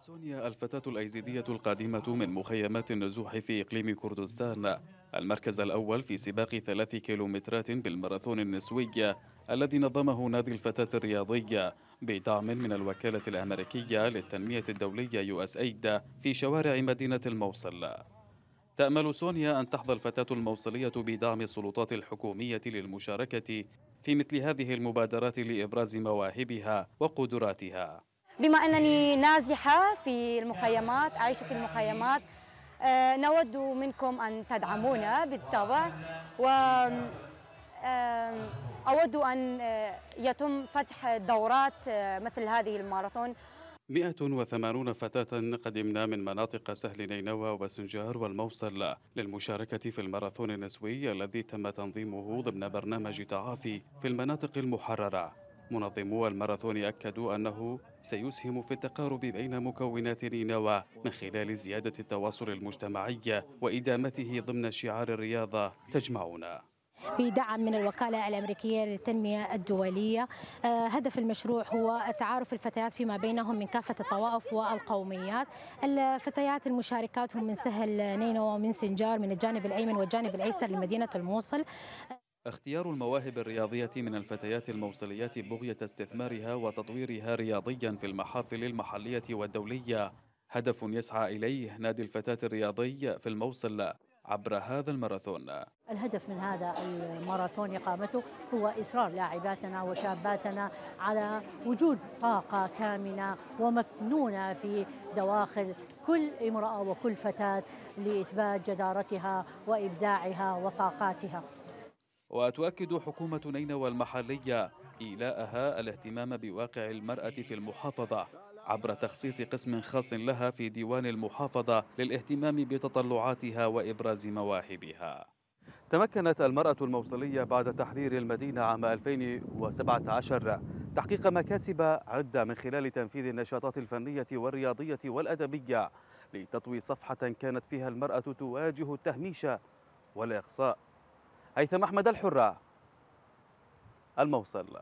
سونيا الفتاة الأيزيدية القادمة من مخيمات النزوح في إقليم كردستان المركز الأول في سباق ثلاث كيلومترات بالماراثون النسوي الذي نظمه نادي الفتاة الرياضية بدعم من الوكالة الأمريكية للتنمية الدولية USAID في شوارع مدينة الموصل تأمل سونيا أن تحظى الفتاة الموصلية بدعم السلطات الحكومية للمشاركة في مثل هذه المبادرات لإبراز مواهبها وقدراتها بما أنني نازحة في المخيمات أعيش في المخيمات آه، نود منكم أن تدعمونا بالطبع و آه، أود أن آه، يتم فتح دورات مثل هذه الماراثون 180 فتاة قدمنا من مناطق سهل نينوى وسنجار والموصل للمشاركة في الماراثون النسوي الذي تم تنظيمه ضمن برنامج تعافي في المناطق المحررة منظمو الماراثون أكدوا أنه سيسهم في التقارب بين مكونات نينوى من خلال زيادة التواصل المجتمعي وإدامته ضمن شعار الرياضة تجمعنا بدعم من الوكالة الأمريكية للتنمية الدولية آه، هدف المشروع هو تعارف الفتيات فيما بينهم من كافة الطوائف والقوميات الفتيات المشاركات هم من سهل نينوى ومن سنجار من الجانب الأيمن والجانب الأيسر لمدينة الموصل اختيار المواهب الرياضية من الفتيات الموصليات بغية استثمارها وتطويرها رياضيا في المحافل المحلية والدولية هدف يسعى إليه نادي الفتاة الرياضي في الموصل عبر هذا الماراثون الهدف من هذا الماراثون إقامته هو إصرار لاعباتنا وشاباتنا على وجود طاقة كامنة ومكنونة في دواخل كل امرأة وكل فتاة لإثبات جدارتها وإبداعها وطاقاتها وتؤكد حكومة نينوى المحلية إيلاءها الاهتمام بواقع المرأة في المحافظة عبر تخصيص قسم خاص لها في ديوان المحافظة للاهتمام بتطلعاتها وإبراز مواهبها تمكنت المرأة الموصلية بعد تحرير المدينة عام 2017 تحقيق مكاسب عدة من خلال تنفيذ النشاطات الفنية والرياضية والأدبية لتطوي صفحة كانت فيها المرأة تواجه التهميش والإقصاء هيثم أحمد الحرة الموصل